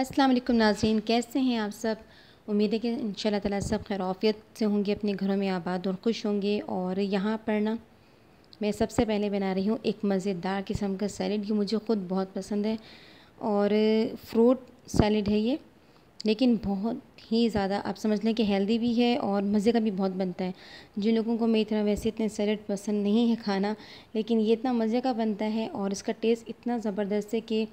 अस्सलाम वालेकुम नाजरीन कैसे हैं आप सब उम्मीद है कि इन ताला सब खैरफियत से होंगे अपने घरों में आबाद और खुश होंगे और यहाँ पर ना मैं सबसे पहले बना रही हूँ एक मज़ेदार किस्म का सैलड ये मुझे ख़ुद बहुत पसंद है और फ्रूट सैलड है ये लेकिन बहुत ही ज़्यादा आप समझ लें कि हेल्दी भी है और मज़े का भी बहुत बनता है जिन लोगों को मेरी तरह वैसे इतने सैलड पसंद नहीं है खाना लेकिन ये इतना मज़े का बनता है और इसका टेस्ट इतना ज़बरदस्त है कि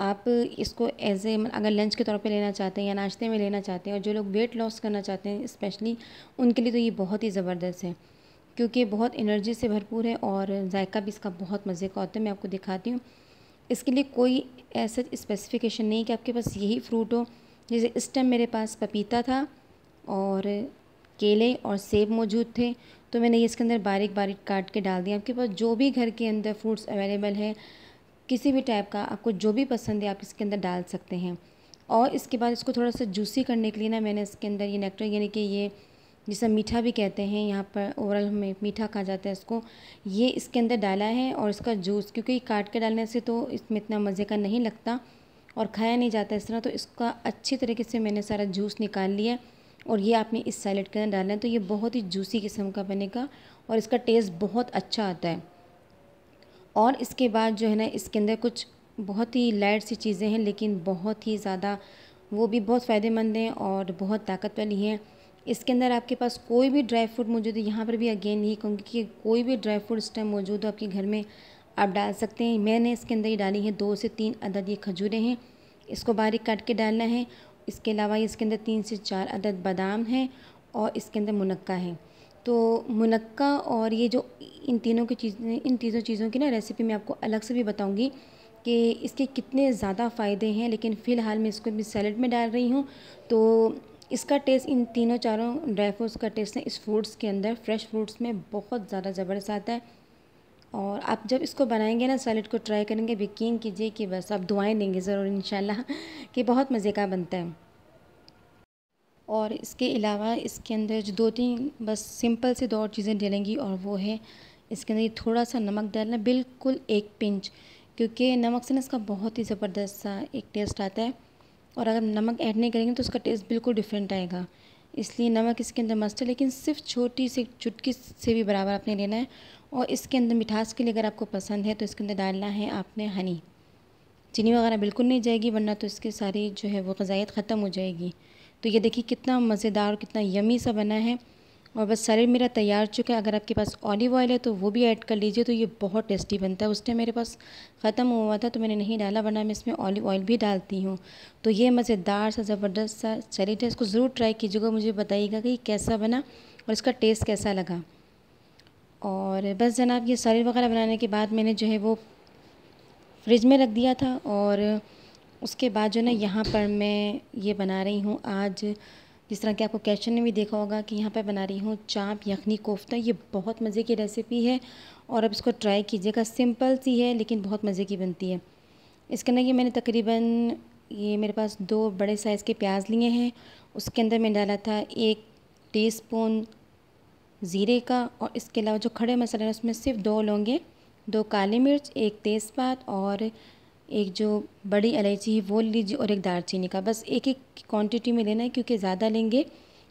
आप इसको एज ए मतलब अगर लंच के तौर पे लेना चाहते हैं या नाश्ते में लेना चाहते हैं और जो लोग वेट लॉस करना चाहते हैं स्पेशली उनके लिए तो ये बहुत ही ज़बरदस्त है क्योंकि बहुत एनर्जी से भरपूर है और जायका भी इसका बहुत मज़े का होता है मैं आपको दिखाती हूँ इसके लिए कोई ऐसा स्पेसिफिकेशन नहीं कि आपके पास यही फ्रूट हो जैसे इस टाइम मेरे पास पपीता था और केले और सेब मौजूद थे तो मैंने ये इसके अंदर बारीक बारीक काट के डाल दिया आपके पास जो भी घर के अंदर फ्रूट्स अवेलेबल है किसी भी टाइप का आपको जो भी पसंद है आप इसके अंदर डाल सकते हैं और इसके बाद इसको थोड़ा सा जूसी करने के लिए ना मैंने इसके अंदर ये नेक्टर यानी कि ये जिसे मीठा भी कहते हैं यहाँ पर ओवरऑल हमें मीठा कहा जाता है इसको ये इसके अंदर डाला है और इसका जूस क्योंकि काट के डालने से तो इसमें इतना मज़े का नहीं लगता और खाया नहीं जाता इस तरह तो इसका अच्छी तरीके से मैंने सारा जूस निकाल लिया और ये आपने इस सैलड के अंदर डालना है तो ये बहुत ही जूसी किस्म का बनेगा और इसका टेस्ट बहुत अच्छा आता है और इसके बाद जो है ना इसके अंदर कुछ बहुत ही लाइट सी चीज़ें हैं लेकिन बहुत ही ज़्यादा वो भी बहुत फ़ायदेमंद हैं और बहुत ताकत वाली हैं इसके अंदर आपके पास कोई भी ड्राई फ्रूट मौजूद है यहाँ पर भी अगेन नहीं कहूँगी कि कोई भी ड्राई फ्रूट इस टाइम मौजूद हो आपके घर में आप डाल सकते हैं मैंने इसके अंदर ही डाली है दो से तीन अदद ये खजूरें हैं इसको बारीक काट के डालना है इसके अलावा इसके अंदर तीन से चार अदद बादाम हैं और इसके अंदर मुनक्का है तो मुनक्का और ये जो इन तीनों की चीज़ इन तीनों चीज़ों की ना रेसिपी मैं आपको अलग से भी बताऊँगी कि इसके कितने ज़्यादा फ़ायदे हैं लेकिन फ़िलहाल मैं इसको भी सैलड में डाल रही हूँ तो इसका टेस्ट इन तीनों चारों ड्राई फ्रूट्स का टेस्ट ना इस फ्रूट्स के अंदर फ्रेश फ्रूट्स में बहुत ज़्यादा ज़बरदस्त आता है और आप जब इसको बनाएंगे ना सैलड को ट्राई करेंगे यकीन कीजिए कि बस आप दुआएँ देंगे ज़रूर इन कि बहुत मज़े का बनता है और इसके अलावा इसके अंदर जो दो तीन बस सिंपल से दो और चीज़ें डलेंगी और वो है इसके अंदर थोड़ा सा नमक डालना बिल्कुल एक पिंच क्योंकि नमक से ना इसका बहुत ही ज़बरदस्त सा एक टेस्ट आता है और अगर नमक ऐड नहीं करेंगे तो उसका टेस्ट बिल्कुल डिफरेंट आएगा इसलिए नमक इसके अंदर मस्त है लेकिन सिर्फ छोटी सी चुटकी से भी बराबर आपने लेना है और इसके अंदर मिठास के लिए अगर आपको पसंद है तो इसके अंदर डालना है आपने हनी चीनी वगैरह बिल्कुल नहीं जाएगी वरना तो इसकी सारी जो है वो गजाइत ख़त्म हो जाएगी तो ये देखिए कितना मज़ेदार कितना यमी सा बना है और बस सरे मेरा तैयार चुका है अगर आपके पास ऑलिव ऑयल है तो वो भी ऐड कर लीजिए तो ये बहुत टेस्टी बनता है उस टाइम मेरे पास ख़त्म हुआ था तो मैंने नहीं डाला वरना मैं इसमें ऑलिव ऑयल भी डालती हूँ तो ये मज़ेदार सा ज़बरदस्त सा सैलेड है इसको ज़रूर ट्राई कीजिएगा मुझे बताइएगा कि कैसा बना और इसका टेस्ट कैसा लगा और बस जनाब ये सैलेड वगैरह बनाने के बाद मैंने जो है वो फ्रिज में रख दिया था और उसके बाद जो ना यहाँ पर मैं ये बना रही हूँ आज जिस तरह कि आपको कैशन में भी देखा होगा कि यहाँ पर बना रही हूँ चाप यखनी कोफ्ता ये बहुत मज़े की रेसिपी है और अब इसको ट्राई कीजिएगा सिंपल सी है लेकिन बहुत मज़े की बनती है इसके अंदर ये मैंने तकरीबन ये मेरे पास दो बड़े साइज़ के प्याज लिए हैं उसके अंदर मैंने डाला था एक टीस्पून ज़ीरे का और इसके अलावा जो खड़े मसाले हैं उसमें सिर्फ दो लौंगे दो काली मिर्च एक तेज़पात और एक जो बड़ी इलायची है वो लीजिए और एक दालचीनी का बस एक एक क्वांटिटी में लेना है क्योंकि ज़्यादा लेंगे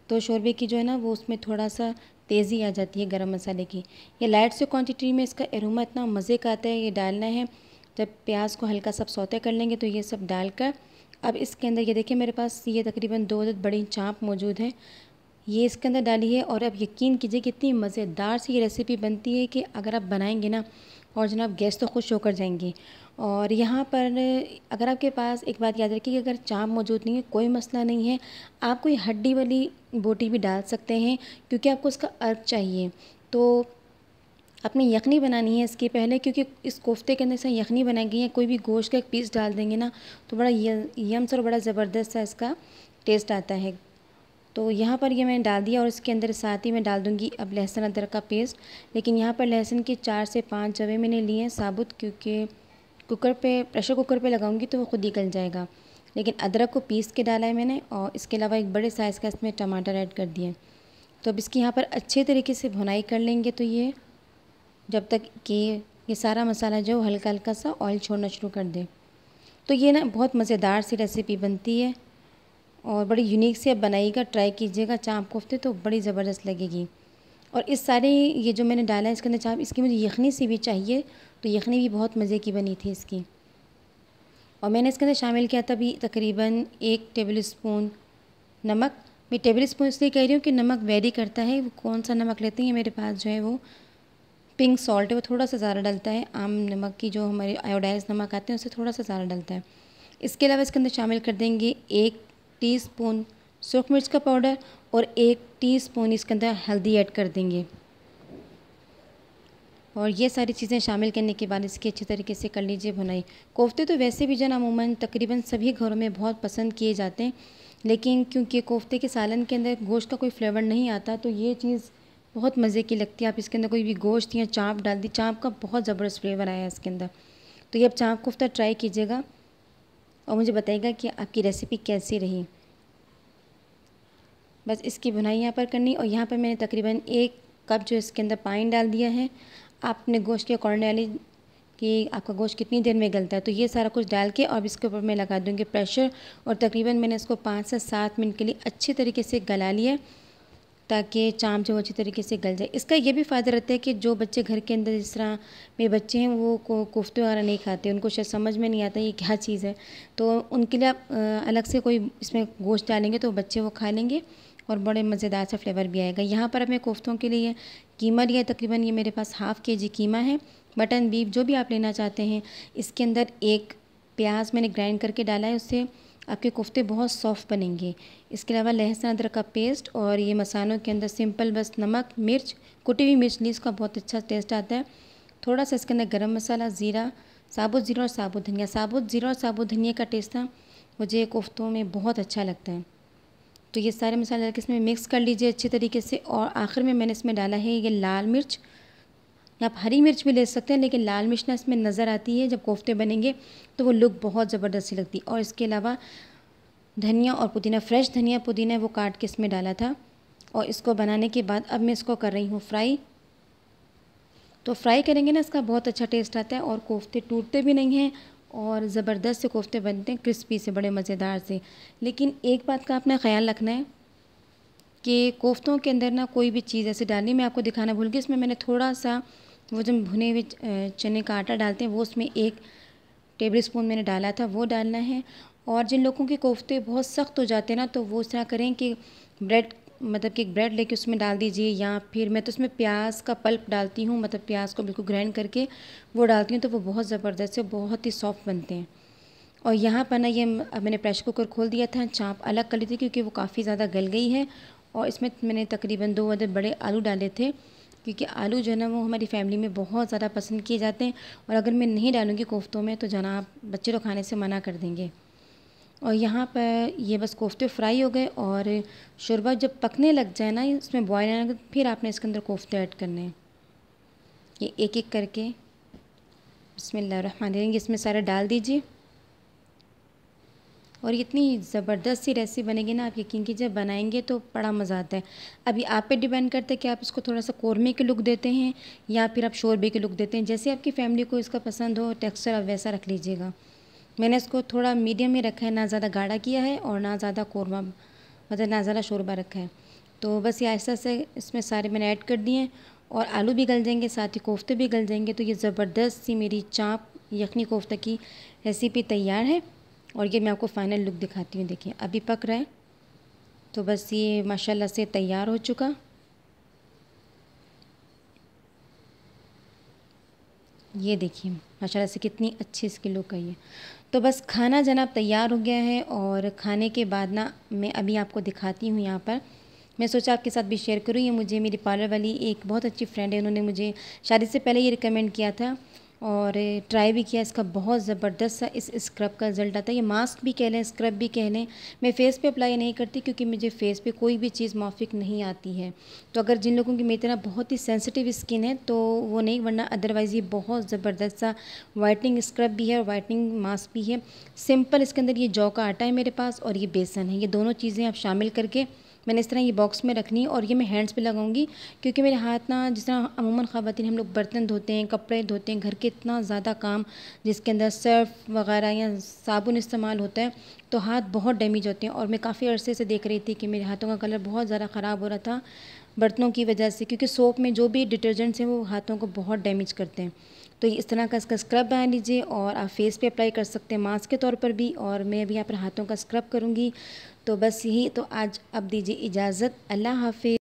तो शोरबे की जो है ना वो उसमें थोड़ा सा तेज़ी आ जाती है गरम मसाले की ये लाइट से क्वांटिटी में इसका एरोमा इतना मज़े का आता है ये डालना है जब प्याज को हल्का सब सौते कर लेंगे तो ये सब डालकर अब इसके अंदर ये देखिए मेरे पास ये तकरीबन दो अदद बड़ी चाँप मौजूद है ये इसके अंदर डाली है और अब यकीन कीजिए कितनी मज़ेदार सी ये रेसिपी बनती है कि अगर आप बनाएंगे ना और जनाब गेस्ट तो खुश होकर जाएंगे और यहाँ पर अगर आपके पास एक बात याद रखिए कि अगर चाप मौजूद नहीं है कोई मसला नहीं है आप कोई हड्डी वाली बोटी भी डाल सकते हैं क्योंकि आपको उसका अर्क चाहिए तो अपनी यखनी बनानी है इसके पहले क्योंकि इस कोफ्ते के अंदर से यखनी बनाई गई है कोई भी गोश्त का एक पीस डाल देंगे ना तो बड़ा यम सा और बड़ा ज़बरदस्त सा इसका टेस्ट आता है तो यहाँ पर ये मैंने डाल दिया और इसके अंदर साथ ही मैं डाल दूँगी अब लहसुन अदरक का पेस्ट लेकिन यहाँ पर लहसुन के चार से पाँच जवे मैंने लिए हैं साबुत क्योंकि कुकर पे प्रेशर कुकर पे लगाऊंगी तो वो खुद ही गल जाएगा लेकिन अदरक को पीस के डाला है मैंने और इसके अलावा एक बड़े साइज़ का इसमें टमाटर ऐड कर दिए तो अब इसकी यहाँ पर अच्छे तरीके से भुनाई कर लेंगे तो ये जब तक कि ये सारा मसाला जो हल्का हल्का सा ऑयल छोड़ना शुरू कर दे तो ये ना बहुत मज़ेदार सी रेसिपी बनती है और बड़ी यूनिक से आप बनाइएगा ट्राई कीजिएगा चाप कोफ्ते तो बड़ी ज़बरदस्त लगेगी और इस सारे ये जो मैंने डाला है इसके अंदर चाप इसकी मुझे यखनी सी भी चाहिए तो यखनी भी बहुत मज़े की बनी थी इसकी और मैंने इसके अंदर शामिल किया था अभी तकरीबन एक टेबल स्पून नमक मैं टेबल स्पून इसलिए कह रही हूँ कि नमक वेरी करता है वो कौन सा नमक लेते हैं मेरे पास जो है वो पिंक सॉल्ट है वो थोड़ा सा ज़्यादा डलता है आम नमक की जो हमारे आयोडाइज नमक आते हैं उससे थोड़ा सा ज़्यादा डलता है इसके अलावा इसके अंदर शामिल कर देंगे एक टीस्पून सूख मिर्च का पाउडर और एक टीस्पून इसके अंदर हल्दी ऐड कर देंगे और ये सारी चीज़ें शामिल करने के बाद इसकी अच्छे तरीके से कर लीजिए भुनाई कोफ्ते तो वैसे भी जन अमूमन तकरीबन सभी घरों में बहुत पसंद किए जाते हैं लेकिन क्योंकि कोफ्ते के सालन के अंदर गोश्त का कोई फ्लेवर नहीं आता तो ये चीज़ बहुत मज़े की लगती है आप इसके अंदर कोई भी गोश्त या चाँप डाल दी चाँप का बहुत ज़बरदस्त फ्लेवर आया इसके अंदर तो ये आप चाँप कोफ्ता ट्राई कीजिएगा और मुझे बताइएगा कि आपकी रेसिपी कैसी रही बस इसकी बुनाई यहाँ पर करनी और यहाँ पर मैंने तकरीबन एक कप जो इसके अंदर पानी डाल दिया है आपने गोश्त के अकॉर्डिंग डाली कि आपका गोश्त कितनी देर में गलता है तो ये सारा कुछ डाल के और इसके ऊपर मैं लगा दूँगी प्रेशर और तकरीबन मैंने इसको पाँच से सात मिनट के लिए अच्छे तरीके से गला लिया ताकि चाम जो अच्छी तरीके से गल जाए इसका ये भी फ़ायदा रहता है कि जो बच्चे घर के अंदर जिस तरह मेरे बच्चे हैं वो को कोफ्ते वगैरह नहीं खाते उनको शायद समझ में नहीं आता ये क्या चीज़ है तो उनके लिए आप अलग से कोई इसमें गोश्त डालेंगे तो बच्चे वो खा लेंगे और बड़े मज़ेदार सा फ्लेवर भी आएगा यहाँ पर अपने कोफ्तों के लिए कीमा लिया तकरीबन ये मेरे पास हाफ़ के जी कीमा है बटन बीफ जो भी आप लेना चाहते हैं इसके अंदर एक प्याज मैंने ग्राइंड करके डाला है उससे आपके कोफ्ते बहुत सॉफ्ट बनेंगे इसके अलावा लहसुन अदरक का पेस्ट और ये मसालों के अंदर सिंपल बस नमक मिर्च कुटी हुई मिर्च ली इसका बहुत अच्छा टेस्ट आता है थोड़ा सा इसके अंदर गर्म मसाला ज़ीरा साबुत ज़ीरा और साबुत धनिया साबुत ज़ीरा और साबुत धनिया का टेस्ट था मुझे कोफ्तों में बहुत अच्छा लगता है तो ये सारे मसाले इसमें मिक्स कर लीजिए अच्छे तरीके से और आखिर में मैंने इसमें डाला है ये लाल मिर्च आप हरी मिर्च भी ले सकते हैं लेकिन लाल मिर्च ना इसमें नज़र आती है जब कोफ्ते बनेंगे तो वो लुक बहुत ज़बरदस्ती लगती है और इसके अलावा धनिया और पुदीना फ्रेश धनिया पुदीना वो काट के इसमें डाला था और इसको बनाने के बाद अब मैं इसको कर रही हूँ फ्राई तो फ्राई करेंगे ना इसका बहुत अच्छा टेस्ट आता है और कोफ्ते टूटते भी नहीं हैं और ज़बरदस्त से कोफ्ते बनते हैं क्रिस्पी से बड़े मज़ेदार से लेकिन एक बात का आपने ख्याल रखना है कि कोफ्तों के अंदर ना कोई भी चीज़ ऐसे डालनी मैं आपको दिखाना भूल गई इसमें मैंने थोड़ा सा वो जो भुने हुए चने का आटा डालते हैं वो उसमें एक टेबल स्पून मैंने डाला था वो डालना है और जिन लोगों के कोफ्ते बहुत सख्त हो जाते हैं ना तो वो इस तरह करें कि ब्रेड मतलब कि एक ब्रेड लेके उसमें डाल दीजिए या फिर मैं तो उसमें प्याज का पल्प डालती हूँ मतलब प्याज को बिल्कुल ग्राइंड करके वो डालती हूँ तो वो बहुत ज़बरदस्त है बहुत ही सॉफ्ट बनते हैं और यहाँ पर ना ये अब मैंने प्रेशर कुकर खोल दिया था चाँप अलग कर ली थी क्योंकि वो काफ़ी ज़्यादा गल गई है और इसमें मैंने तकरीबन दो अदर बड़े आलू डाले थे क्योंकि आलू जो है ना वो हमारी फैमिली में बहुत ज़्यादा पसंद किए जाते हैं और अगर मैं नहीं डालूँगी कोफ्तों में तो आप बच्चे लोग खाने से मना कर देंगे और यहाँ पर ये बस कोफ्ते फ्राई हो गए और शोरबा जब पकने लग जाए ना इसमें बॉयल आने फिर आपने इसके अंदर कोफ्ते ऐड करने हैं ये एक एक करके बसमिल्लर इसमें सारा डाल दीजिए और इतनी ज़बरदस्त सी रेसिपी बनेगी ना आप यकीन कीजिए बनाएंगे तो बड़ा मज़ा आता है अभी आप पे डिपेंड करते हैं कि आप इसको थोड़ा सा कौरमे के लुक देते हैं या फिर आप शोरबे के लुक देते हैं जैसे आपकी फैमिली को इसका पसंद हो टेक्स्चर आप वैसा रख लीजिएगा मैंने इसको थोड़ा मीडियम ही रखा है ना ज़्यादा गाढ़ा किया है और ना ज़्यादा कौरमा मतलब ना ज़्यादा शोरबा रखा है तो बस ये आहिस्ता से इसमें सारे मैंने ऐड कर दिए हैं और आलू भी गल जाएंगे साथ ही कोफ्ते भी गल जाएंगे तो ये ज़बरदस्त सी मेरी चाँप यखनी कोफ्ते की रेसिपी तैयार है और ये मैं आपको फ़ाइनल लुक दिखाती हूँ देखिए अभी पक रहा है तो बस ये माशाल्लाह से तैयार हो चुका ये देखिए माशाल्लाह से कितनी अच्छी इसकी लुक आई है तो बस खाना जनाब तैयार हो गया है और खाने के बाद ना मैं अभी आपको दिखाती हूँ यहाँ पर मैं सोचा आपके साथ भी शेयर करूँ ये मुझे मेरी पार्लर वाली एक बहुत अच्छी फ्रेंड है उन्होंने मुझे शादी से पहले ये रिकमेंड किया था और ट्राई भी किया इसका बहुत ज़बरदस्त सा इस स्क्रब का रिज़ल्ट आता है ये मास्क भी कह लें स्क्रब भी कह लें मैं फ़ेस पे अप्लाई नहीं करती क्योंकि मुझे फ़ेस पे कोई भी चीज़ माफिक नहीं आती है तो अगर जिन लोगों की मेरी तरह बहुत ही सेंसिटिव स्किन है तो वो नहीं वरना अदरवाइज़ ये बहुत ज़बरदस्त सा वाइटनिंग स्क्रब भी है और वाइटनिंग मास्क भी है सिंपल इसके अंदर ये जौ का आटा है मेरे पास और ये बेसन है ये दोनों चीज़ें आप शामिल करके मैंने इस तरह ये बॉक्स में रखनी है और ये मैं हैंड्स पे लगाऊंगी क्योंकि मेरे हाथ ना जिस तरह अमूमन ख़वान हम लोग बर्तन धोते हैं कपड़े धोते हैं घर के इतना ज़्यादा काम जिसके अंदर सर्फ वगैरह या साबुन इस्तेमाल होता है तो हाथ बहुत डैमेज होते हैं और मैं काफ़ी अरसे से देख रही थी कि मेरे हाथों का कलर बहुत ज़्यादा ख़राब हो रहा था बर्तनों की वजह से क्योंकि सोप में जो भी डिटर्जेंट्स हैं वो हाथों को बहुत डैमेज करते हैं तो इस तरह का इसका स्क्रब बना लीजिए और आप फेस पे अप्लाई कर सकते हैं मास्क के तौर पर भी और मैं अभी यहाँ पर हाथों का स्क्रब करूँगी तो बस यही तो आज अब दीजिए इजाज़त अल्लाह हाफि